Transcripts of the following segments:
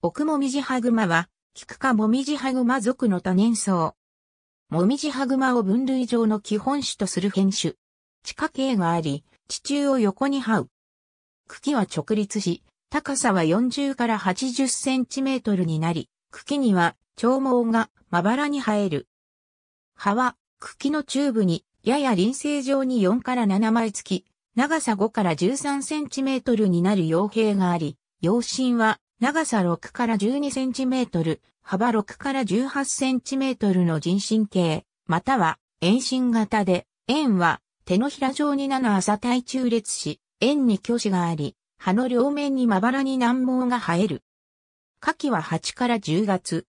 奥もみじはぐまは、キクカもみじはぐま属の多年草。もみじはぐまを分類上の基本種とする変種。地下茎があり、地中を横に這う。茎は直立し、高さは40から80センチメートルになり、茎には長毛がまばらに生える。葉は茎のチューブにやや輪生状に4から7枚付き、長さ5から13センチメートルになる傭兵があり、陽身は長さ6から12センチメートル、幅6から18センチメートルの人身形、または遠心型で、円は手のひら状に7朝体中列し、円に虚子があり、葉の両面にまばらに難毛が生える。夏季は8から10月。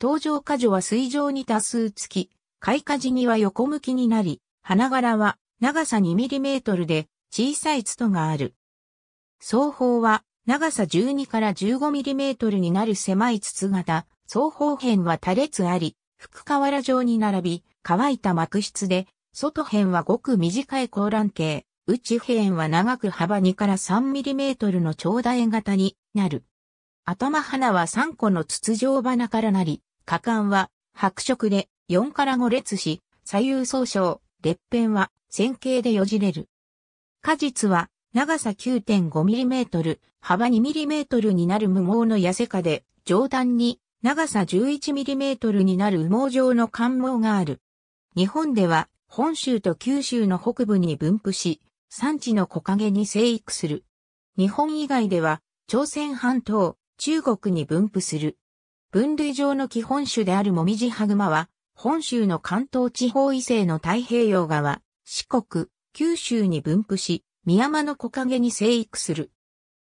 登場果樹は水上に多数付き、開花時には横向きになり、花柄は長さ 2mm で小さいツトがある。双方は長さ12から15ミリメートルになる狭い筒型、双方辺は多列あり、福瓦状に並び、乾いた幕室で、外辺はごく短い高卵形、内辺は長く幅2から3ミリメートルの長大円型になる。頭花は3個の筒状花からなり、果敢は白色で4から5列し、左右総称、列片は線形でよじれる。果実は長さ 9.5mm、幅 2mm になる無毛の痩せかで、上段に長さ 11mm になる羽毛状の寒毛がある。日本では本州と九州の北部に分布し、産地の木陰に生育する。日本以外では朝鮮半島、中国に分布する。分類上の基本種であるモミジハグマは、本州の関東地方以西の太平洋側、四国、九州に分布し、ミヤマの木陰に生育する。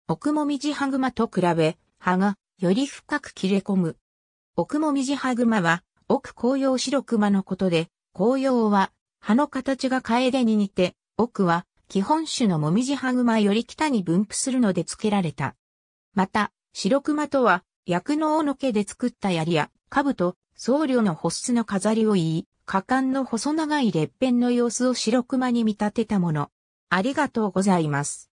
奥もみじ歯熊と比べ、葉がより深く切れ込む。奥もみじ歯熊は、奥紅葉白熊のことで、紅葉は葉の形が楓に似て、奥は基本種のもみじ歯熊より北に分布するので付けられた。また、白熊とは、薬の尾の毛で作った槍や、兜、僧侶の保湿の飾りを言い、果敢の細長い裂片の様子を白熊に見立てたもの。ありがとうございます。